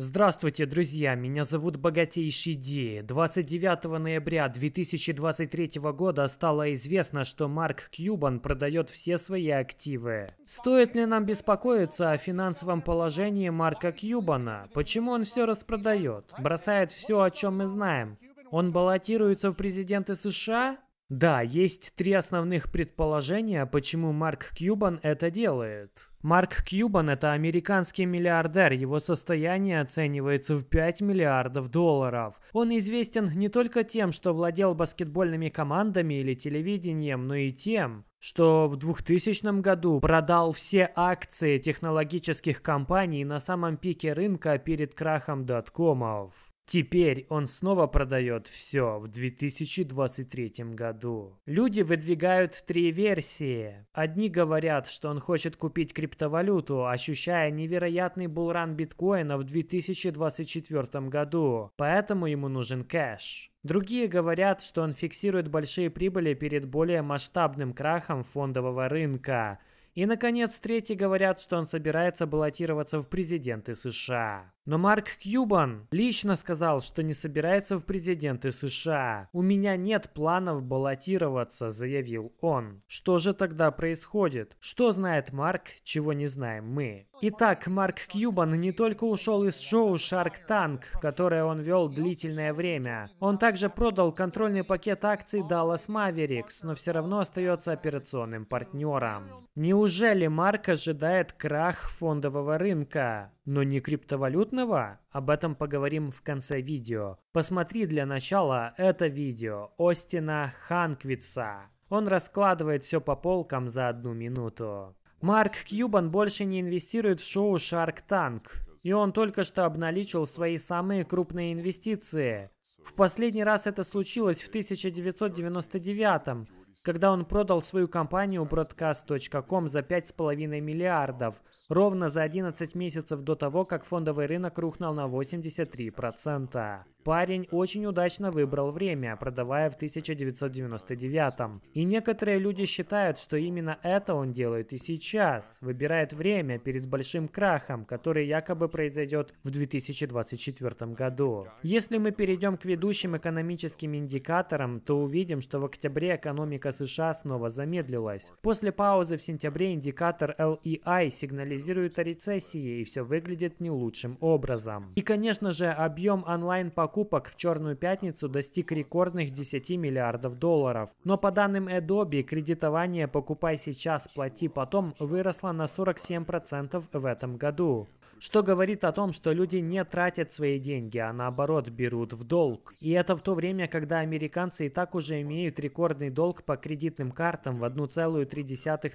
Здравствуйте, друзья! Меня зовут Богатейший Ди. 29 ноября 2023 года стало известно, что Марк Кьюбан продает все свои активы. Стоит ли нам беспокоиться о финансовом положении Марка Кьюбана? Почему он все распродает? Бросает все, о чем мы знаем? Он баллотируется в президенты США? Да, есть три основных предположения, почему Марк Кьюбан это делает. Марк Кьюбан – это американский миллиардер, его состояние оценивается в 5 миллиардов долларов. Он известен не только тем, что владел баскетбольными командами или телевидением, но и тем, что в 2000 году продал все акции технологических компаний на самом пике рынка перед крахом доткомов. Теперь он снова продает все в 2023 году. Люди выдвигают три версии. Одни говорят, что он хочет купить криптовалюту, ощущая невероятный булран биткоина в 2024 году, поэтому ему нужен кэш. Другие говорят, что он фиксирует большие прибыли перед более масштабным крахом фондового рынка. И, наконец, третьи говорят, что он собирается баллотироваться в президенты США. Но Марк Кьюбан лично сказал, что не собирается в президенты США. «У меня нет планов баллотироваться», — заявил он. Что же тогда происходит? Что знает Марк, чего не знаем мы? Итак, Марк Кьюбан не только ушел из шоу Shark Tank, которое он вел длительное время, он также продал контрольный пакет акций Dallas Mavericks, но все равно остается операционным партнером. Неужели Марк ожидает крах фондового рынка? но не криптовалютного? Об этом поговорим в конце видео. Посмотри для начала это видео Остина Ханквитса. Он раскладывает все по полкам за одну минуту. Марк Кьюбан больше не инвестирует в шоу Shark Tank, и он только что обналичил свои самые крупные инвестиции. В последний раз это случилось в 1999 когда он продал свою компанию Broadcast.com за 5,5 миллиардов, ровно за 11 месяцев до того, как фондовый рынок рухнул на 83%. Парень очень удачно выбрал время, продавая в 1999 И некоторые люди считают, что именно это он делает и сейчас. Выбирает время перед большим крахом, который якобы произойдет в 2024 году. Если мы перейдем к ведущим экономическим индикаторам, то увидим, что в октябре экономика США снова замедлилась. После паузы в сентябре индикатор LEI сигнализирует о рецессии и все выглядит не лучшим образом. И, конечно же, объем онлайн-покупок покупок в Черную пятницу достиг рекордных 10 миллиардов долларов. Но по данным Adobe, кредитование «покупай сейчас, плати потом» выросло на 47% в этом году что говорит о том, что люди не тратят свои деньги, а наоборот берут в долг. И это в то время, когда американцы и так уже имеют рекордный долг по кредитным картам в 1,3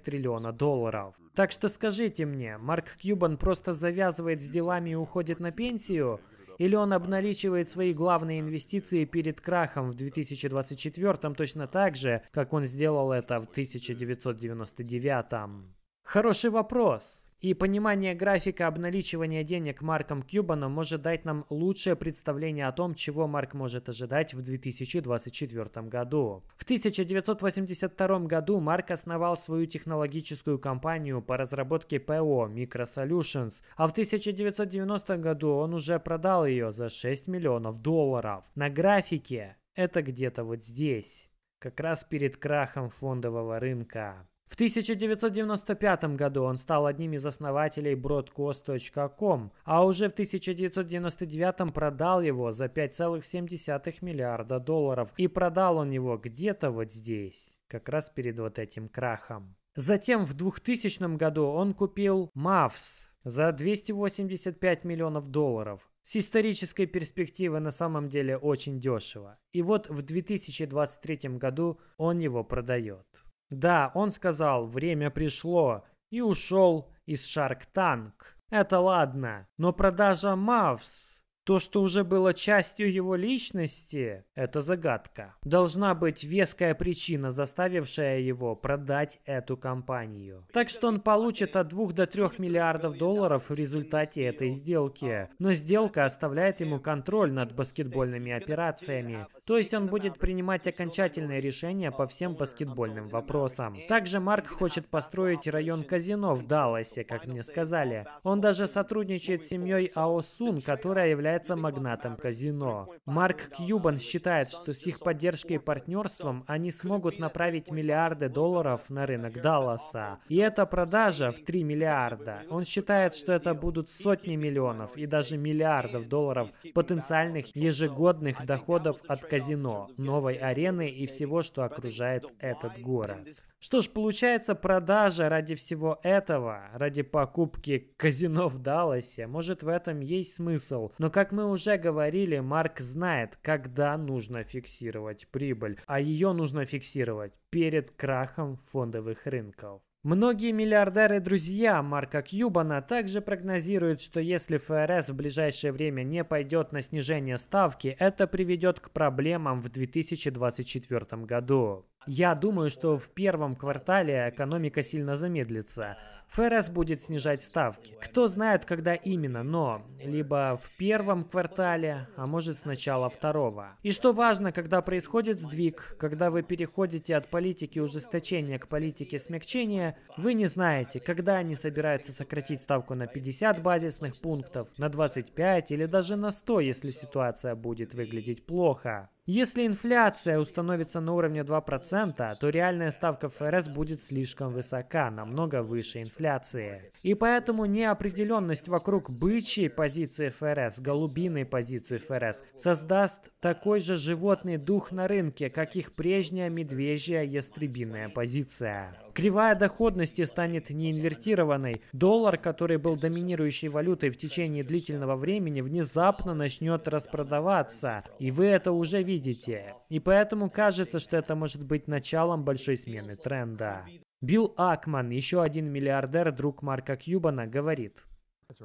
триллиона долларов. Так что скажите мне, Марк Кьюбан просто завязывает с делами и уходит на пенсию? или он обналичивает свои главные инвестиции перед крахом в 2024 точно так же, как он сделал это в 1999. Хороший вопрос. И понимание графика обналичивания денег Марком Кьюбаном может дать нам лучшее представление о том, чего Марк может ожидать в 2024 году. В 1982 году Марк основал свою технологическую компанию по разработке ПО Microsolutions, а в 1990 году он уже продал ее за 6 миллионов долларов. На графике это где-то вот здесь, как раз перед крахом фондового рынка. В 1995 году он стал одним из основателей Broadcast.com, а уже в 1999 продал его за 5,7 миллиарда долларов. И продал он его где-то вот здесь, как раз перед вот этим крахом. Затем в 2000 году он купил Mavs за 285 миллионов долларов. С исторической перспективы на самом деле очень дешево. И вот в 2023 году он его продает. Да, он сказал «время пришло» и ушел из Shark Tank. Это ладно, но продажа Мавс то, что уже было частью его личности, это загадка. Должна быть веская причина, заставившая его продать эту компанию. Так что он получит от 2 до 3 миллиардов долларов в результате этой сделки. Но сделка оставляет ему контроль над баскетбольными операциями. То есть он будет принимать окончательные решения по всем баскетбольным вопросам. Также Марк хочет построить район казино в Далласе, как мне сказали. Он даже сотрудничает с семьей Аосун, которая является является магнатом казино. Марк Кьюбан считает, что с их поддержкой и партнерством они смогут направить миллиарды долларов на рынок Далласа. И эта продажа в 3 миллиарда. Он считает, что это будут сотни миллионов и даже миллиардов долларов потенциальных ежегодных доходов от казино, новой арены и всего, что окружает этот город. Что ж, получается, продажа ради всего этого, ради покупки казино в Далласе, может в этом есть смысл. Но как как мы уже говорили, Марк знает, когда нужно фиксировать прибыль, а ее нужно фиксировать перед крахом фондовых рынков. Многие миллиардеры друзья Марка Кьюбана также прогнозируют, что если ФРС в ближайшее время не пойдет на снижение ставки, это приведет к проблемам в 2024 году. Я думаю, что в первом квартале экономика сильно замедлится, ФРС будет снижать ставки. Кто знает, когда именно, но либо в первом квартале, а может с начала второго. И что важно, когда происходит сдвиг, когда вы переходите от политики ужесточения к политике смягчения, вы не знаете, когда они собираются сократить ставку на 50 базисных пунктов, на 25 или даже на 100, если ситуация будет выглядеть плохо. Если инфляция установится на уровне 2%, то реальная ставка ФРС будет слишком высока, намного выше инфляции инфляции. И поэтому неопределенность вокруг бычьей позиции ФРС, голубиной позиции ФРС, создаст такой же животный дух на рынке, как их прежняя медвежья ястребиная позиция. Кривая доходности станет неинвертированной. Доллар, который был доминирующей валютой в течение длительного времени, внезапно начнет распродаваться. И вы это уже видите. И поэтому кажется, что это может быть началом большой смены тренда. Билл Акман, еще один миллиардер, друг Марка Кьюбана, говорит,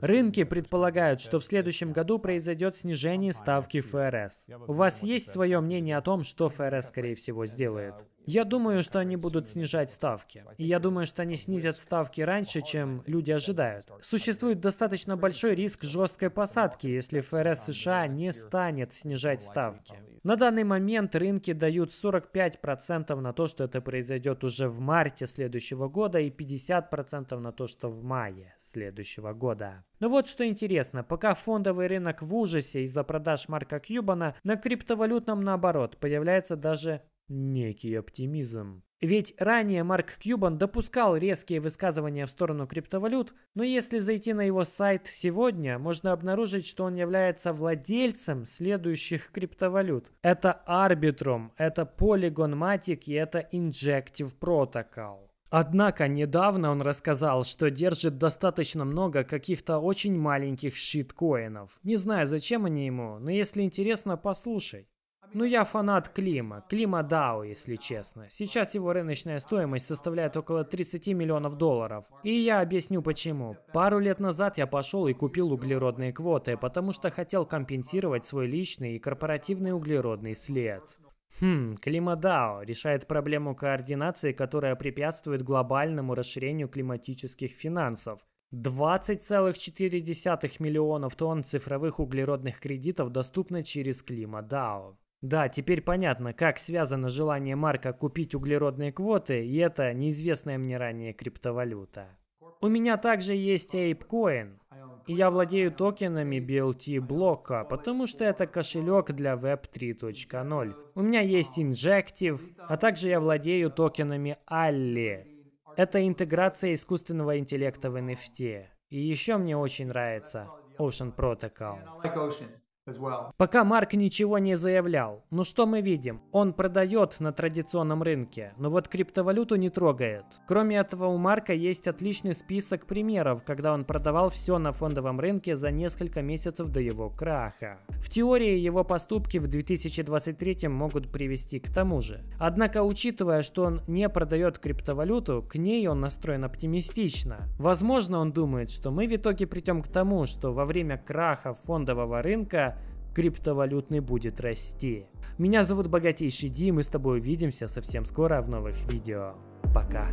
Рынки предполагают, что в следующем году произойдет снижение ставки ФРС. У вас есть свое мнение о том, что ФРС, скорее всего, сделает? Я думаю, что они будут снижать ставки. И я думаю, что они снизят ставки раньше, чем люди ожидают. Существует достаточно большой риск жесткой посадки, если ФРС США не станет снижать ставки. На данный момент рынки дают 45% на то, что это произойдет уже в марте следующего года и 50% на то, что в мае следующего года. Но вот что интересно, пока фондовый рынок в ужасе из-за продаж Марка Кьюбана, на криптовалютном наоборот появляется даже некий оптимизм. Ведь ранее Марк Кьюбан допускал резкие высказывания в сторону криптовалют, но если зайти на его сайт сегодня, можно обнаружить, что он является владельцем следующих криптовалют. Это Arbitrum, это Polygon Matic и это Injective Protocol. Однако недавно он рассказал, что держит достаточно много каких-то очень маленьких щиткоинов. Не знаю, зачем они ему, но если интересно, послушай. Ну, я фанат Клима. Клима Дао, если честно. Сейчас его рыночная стоимость составляет около 30 миллионов долларов. И я объясню почему. Пару лет назад я пошел и купил углеродные квоты, потому что хотел компенсировать свой личный и корпоративный углеродный след. Хм, Климадао решает проблему координации, которая препятствует глобальному расширению климатических финансов. 20,4 миллионов тонн цифровых углеродных кредитов доступно через Климадао. Да, теперь понятно, как связано желание Марка купить углеродные квоты и это неизвестная мне ранее криптовалюта. У меня также есть ApeCoin, и я владею токенами BLT блока, потому что это кошелек для Web 3.0. У меня есть Injective, а также я владею токенами Alli. Это интеграция искусственного интеллекта в NFT. И еще мне очень нравится Ocean Protocol. Пока Марк ничего не заявлял. Но ну что мы видим? Он продает на традиционном рынке, но вот криптовалюту не трогает. Кроме этого, у Марка есть отличный список примеров, когда он продавал все на фондовом рынке за несколько месяцев до его краха. В теории его поступки в 2023 могут привести к тому же. Однако, учитывая, что он не продает криптовалюту, к ней он настроен оптимистично. Возможно, он думает, что мы в итоге придем к тому, что во время краха фондового рынка криптовалютный будет расти. Меня зовут Богатейший Ди, мы с тобой увидимся совсем скоро в новых видео. Пока.